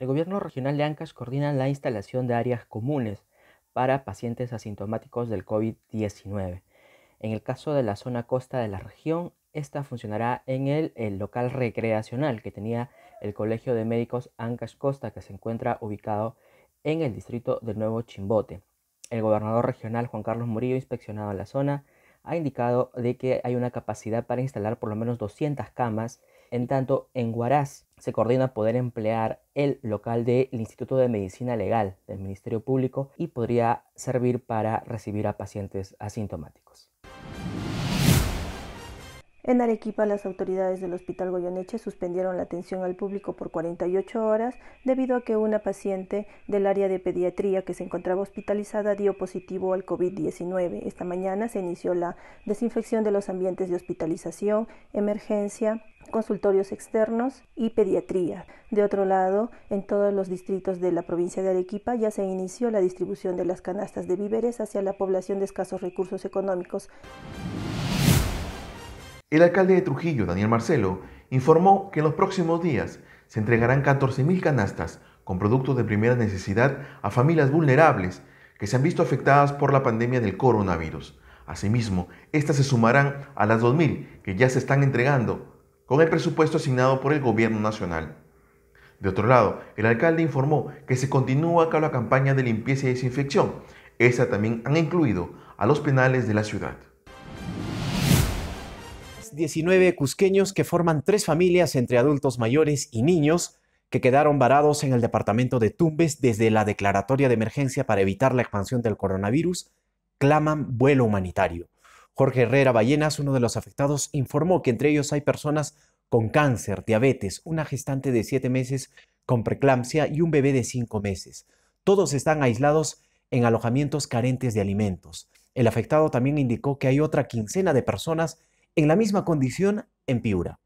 El gobierno regional de Ancash coordina la instalación de áreas comunes para pacientes asintomáticos del COVID-19. En el caso de la zona costa de la región, esta funcionará en el, local recreacional que tenía el Colegio de Médicos Ancash Costa, que se encuentra ubicado en el distrito de Nuevo Chimbote. El gobernador regional Juan Carlos Murillo, inspeccionado la zona, ha indicado de que hay una capacidad para instalar por lo menos 200 camas en tanto, en Guaraz se coordina poder emplear el local del Instituto de Medicina Legal del Ministerio Público y podría servir para recibir a pacientes asintomáticos. En Arequipa, las autoridades del Hospital Goyoneche suspendieron la atención al público por 48 horas debido a que una paciente del área de pediatría que se encontraba hospitalizada dio positivo al COVID-19. Esta mañana se inició la desinfección de los ambientes de hospitalización, emergencia, consultorios externos y pediatría. De otro lado, en todos los distritos de la provincia de Arequipa ya se inició la distribución de las canastas de víveres hacia la población de escasos recursos económicos. El alcalde de Trujillo, Daniel Marcelo, informó que en los próximos días se entregarán 14.000 canastas con productos de primera necesidad a familias vulnerables que se han visto afectadas por la pandemia del coronavirus. Asimismo, estas se sumarán a las 2.000 que ya se están entregando con el presupuesto asignado por el Gobierno Nacional. De otro lado, el alcalde informó que se continúa con la campaña de limpieza y desinfección. Esta también han incluido a los penales de la ciudad. 19 cusqueños que forman tres familias entre adultos mayores y niños que quedaron varados en el departamento de Tumbes desde la declaratoria de emergencia para evitar la expansión del coronavirus, claman vuelo humanitario. Jorge Herrera Ballenas, uno de los afectados, informó que entre ellos hay personas con cáncer, diabetes, una gestante de 7 meses con preeclampsia y un bebé de cinco meses. Todos están aislados en alojamientos carentes de alimentos. El afectado también indicó que hay otra quincena de personas en la misma condición en Piura.